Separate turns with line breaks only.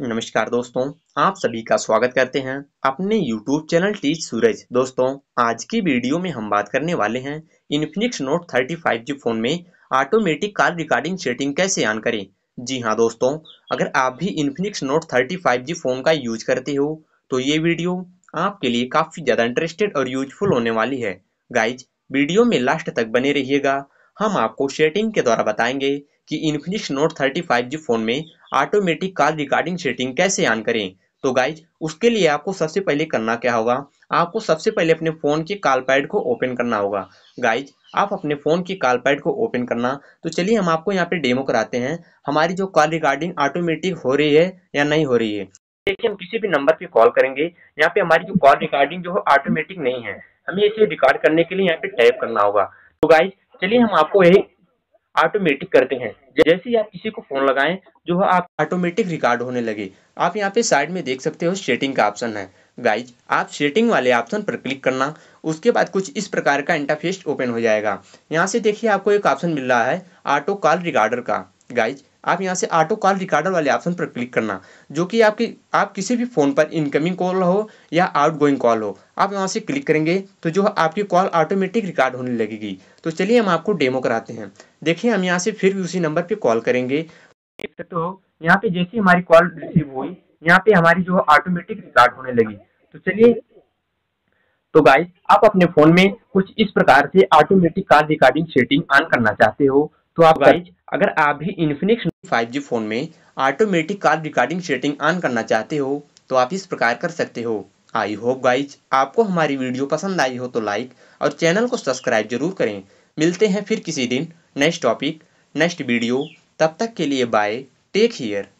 नमस्कार दोस्तों आप सभी का स्वागत करते हैं अपने YouTube चैनल टीच सूरज दोस्तों आज की वीडियो में हम बात करने वाले हैं Infinix note five G phone में ऑटोमेटिक कॉल रिकॉर्डिंग सेटिंग कैसे ऑन करें जी हाँ दोस्तों अगर आप भी Infinix note five G phone का यूज करते हो तो ये वीडियो आपके लिए काफी ज्यादा इंटरेस्टेड और यूजफुल होने वाली है गाइज वीडियो में लास्ट तक बने रहिएगा हम आपको सेटिंग के द्वारा बताएंगे कि इन्फिनिक्स नोट जी फ़ोन में ऑटोमेटिक कॉल रिकॉर्डिंग सेटिंग कैसे ऑन करें तो गाइज उसके लिए आपको सबसे पहले करना क्या होगा आपको सबसे पहले अपने फ़ोन के कॉल पैड को ओपन करना होगा गाइज आप अपने फ़ोन के कॉल पैड को ओपन करना तो चलिए हम आपको यहाँ पे डेमो कराते हैं हमारी जो कॉल रिकॉर्डिंग ऑटोमेटिक हो रही है या नहीं हो रही है देखिए हम किसी भी नंबर पे कॉल करेंगे यहाँ पे हमारी जो कॉल रिकॉर्डिंग जो है ऑटोमेटिक नहीं है हमें इसे रिकॉर्ड करने के लिए यहाँ पे टाइप करना होगा तो गाइज चलिए हम आपको यही ऑटोमेटिक करते हैं जैसे ही आप किसी को फोन लगाएं जो है आप ऑटोमेटिक रिकॉर्ड होने लगे आप यहाँ पे साइड में देख सकते हो सेटिंग का ऑप्शन है गाइज आप सेटिंग वाले ऑप्शन पर क्लिक करना उसके बाद कुछ इस प्रकार का इंटरफेस ओपन हो जाएगा यहाँ से देखिए आपको एक ऑप्शन मिल रहा है ऑटो कॉल रिकॉर्डर का गाइज आप यहाँ से ऑटो कॉल रिकॉर्डर वाले ऑप्शन पर क्लिक करना जो कि आपकी आप किसी भी फ़ोन पर इनकमिंग कॉल हो या आउट गोइंग कॉल हो आप यहाँ से क्लिक करेंगे तो जो आपकी कॉल ऑटोमेटिक रिकॉर्ड होने लगेगी तो चलिए हम आपको डेमो कराते हैं देखिए हम यहाँ से फिर भी उसी नंबर पर कॉल करेंगे देख सकते हो यहाँ पे जैसी हमारी कॉल रिसीव हुई यहाँ पे हमारी जो ऑटोमेटिक रिकॉर्ड होने लगी तो चलिए तो गाइज आप अपने फ़ोन में कुछ इस प्रकार से automatic call recording setting on करना चाहते हो तो आप गाइज अगर आप भी इन्फिनिक्स 5G फोन में automatic call recording setting on करना चाहते हो तो आप इस प्रकार कर सकते हो आई होप गाइज आपको हमारी वीडियो पसंद आई हो तो लाइक और चैनल को सब्सक्राइब जरूर करें मिलते हैं फिर किसी दिन नेक्स्ट टॉपिक नेक्स्ट वीडियो तब तक के लिए बाय टेक हीयर